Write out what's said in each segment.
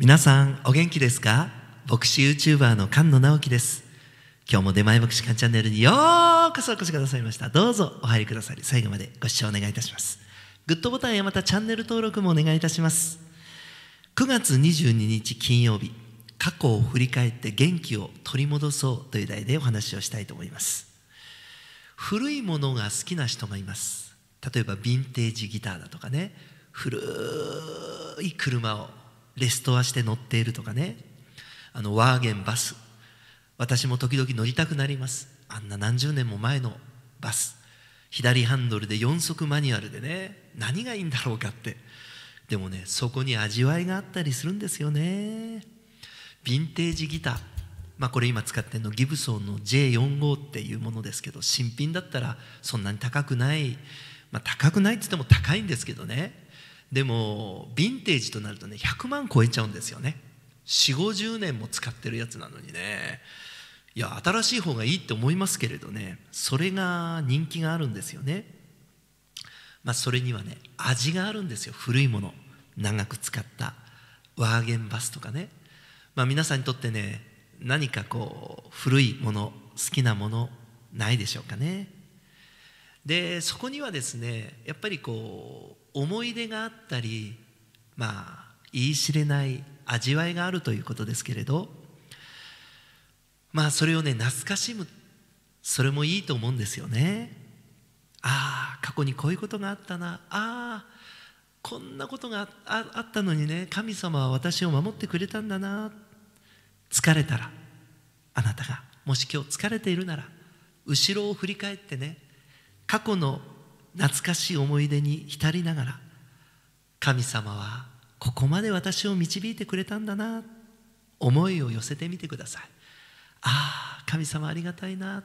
皆さんお元気ですか牧師 YouTuber の菅野直樹です今日も出前牧師館チャンネルにようこそお越しくださいましたどうぞお入りください最後までご視聴お願いいたしますグッドボタンやまたチャンネル登録もお願いいたします9月22日金曜日過去を振り返って元気を取り戻そうという題でお話をしたいと思います古いものが好きな人もいます例えばヴィンテージギターだとかね古い車をレストアして乗っているとかねあのワーゲンバス私も時々乗りたくなりますあんな何十年も前のバス左ハンドルで4速マニュアルでね何がいいんだろうかってでもねそこに味わいがあったりするんですよねヴィンテージギターまあこれ今使ってるのギブソンの J45 っていうものですけど新品だったらそんなに高くないまあ高くないって言っても高いんですけどねでもヴィンテージとなるとね100万超えちゃうんですよね4 5 0年も使ってるやつなのにねいや新しい方がいいって思いますけれどねそれが人気があるんですよねまあそれにはね味があるんですよ古いもの長く使ったワーゲンバスとかねまあ皆さんにとってね何かこう古いもの好きなものないでしょうかねでそこにはですねやっぱりこう思い出があったりまあ言い知れない味わいがあるということですけれどまあそれをね懐かしむそれもいいと思うんですよねああ過去にこういうことがあったなああこんなことがあったのにね神様は私を守ってくれたんだな疲れたらあなたがもし今日疲れているなら後ろを振り返ってね過去の懐かしい思い出に浸りながら神様はここまで私を導いてくれたんだな思いを寄せてみてくださいああ神様ありがたいな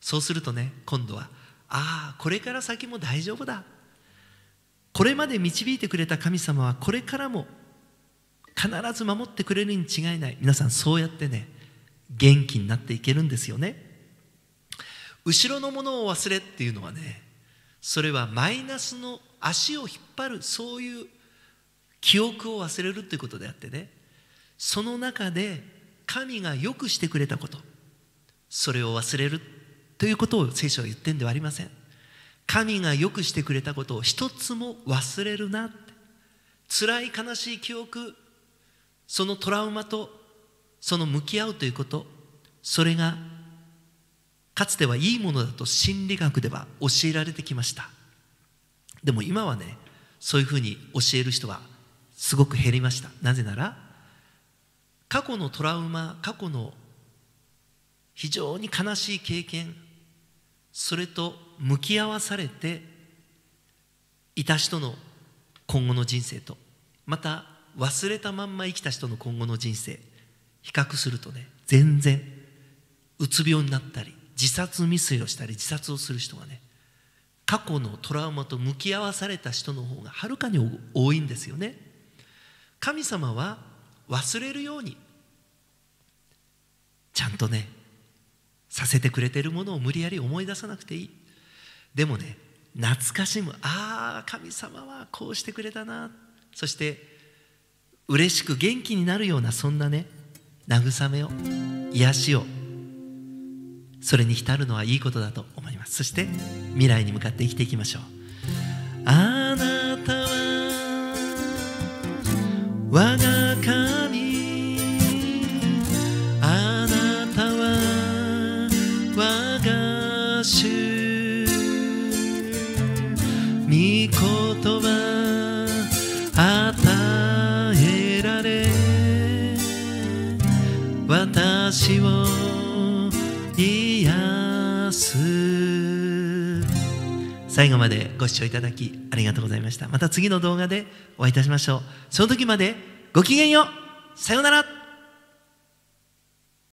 そうするとね今度はああこれから先も大丈夫だこれまで導いてくれた神様はこれからも必ず守ってくれるに違いない皆さんそうやってね元気になっていけるんですよね後ろのものを忘れっていうのはねそれはマイナスの足を引っ張るそういう記憶を忘れるということであってねその中で神がよくしてくれたことそれを忘れるということを聖書は言ってんではありません神がよくしてくれたことを一つも忘れるなって辛い悲しい記憶そのトラウマとその向き合うということそれがかつてはいいものだと心理学では教えられてきましたでも今はねそういうふうに教える人はすごく減りましたなぜなら過去のトラウマ過去の非常に悲しい経験それと向き合わされていた人の今後の人生とまた忘れたまんま生きた人の今後の人生比較するとね全然うつ病になったり自殺未遂をしたり自殺をする人がね過去のトラウマと向き合わされた人の方がはるかに多いんですよね神様は忘れるようにちゃんとねさせてくれてるものを無理やり思い出さなくていいでもね懐かしむああ神様はこうしてくれたなそして嬉しく元気になるようなそんなね慰めを癒しをそれに浸るのはいいことだと思いますそして未来に向かって生きていきましょうあなたは我が神あなたは我が主御言葉与えられ私を癒す最後までご視聴いただきありがとうございましたまた次の動画でお会いいたしましょうその時までごきげんようさようなら